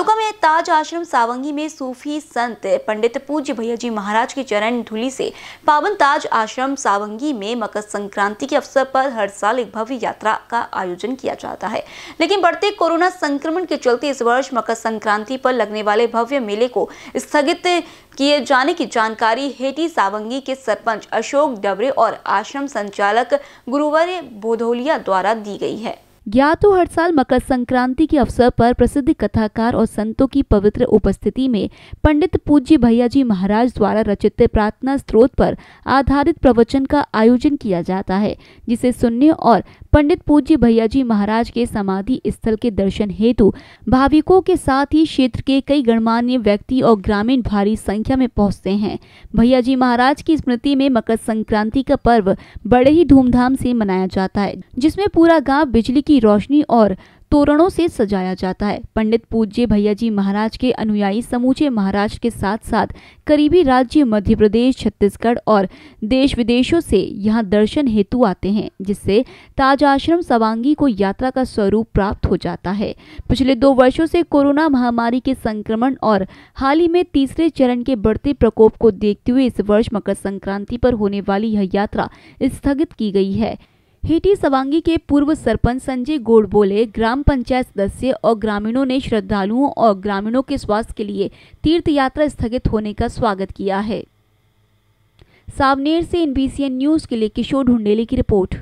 तालुका में ताज आश्रम सावंगी में सूफी संत पंडित पूज्य भैया जी महाराज की चरण धूली से पावन ताज आश्रम सावंगी में मकर संक्रांति के अवसर पर हर साल एक भव्य यात्रा का आयोजन किया जाता है लेकिन बढ़ते कोरोना संक्रमण के चलते इस वर्ष मकर संक्रांति पर लगने वाले भव्य मेले को स्थगित किए जाने की जानकारी हेटी सावंगी के सरपंच अशोक डबरे और आश्रम संचालक गुरुवर बोधोलिया द्वारा दी गई है ज्ञातो हर साल मकर संक्रांति के अवसर पर प्रसिद्ध कथाकार और संतों की पवित्र उपस्थिति में पंडित पूज्य भैया जी महाराज द्वारा रचित प्रार्थना स्त्रोत पर आधारित प्रवचन का आयोजन किया जाता है जिसे सुनने और पंडित पूज्य भैया जी महाराज के समाधि स्थल के दर्शन हेतु भाविकों के साथ ही क्षेत्र के कई गणमान्य व्यक्ति और ग्रामीण भारी संख्या में पहुंचते हैं भैया जी महाराज की स्मृति में मकर संक्रांति का पर्व बड़े ही धूमधाम से मनाया जाता है जिसमें पूरा गाँव बिजली की रोशनी और तोरणों से सजाया जाता है पंडित पूज्य भैया जी महाराज के अनुयायी समूचे महाराष्ट्र के साथ साथ करीबी राज्य मध्य प्रदेश छत्तीसगढ़ और देश विदेशों से यहाँ दर्शन हेतु आते हैं जिससे ताज आश्रम सवांगी को यात्रा का स्वरूप प्राप्त हो जाता है पिछले दो वर्षों से कोरोना महामारी के संक्रमण और हाल ही में तीसरे चरण के बढ़ते प्रकोप को देखते हुए इस वर्ष मकर संक्रांति पर होने वाली यह यात्रा स्थगित की गई है हेटी सवांगी के पूर्व सरपंच संजय गोड़ बोले ग्राम पंचायत सदस्य और ग्रामीणों ने श्रद्धालुओं और ग्रामीणों के स्वास्थ्य के लिए तीर्थ यात्रा स्थगित होने का स्वागत किया है सावनेर से एनबीसीएन न्यूज के लिए किशोर ढूंढेली की रिपोर्ट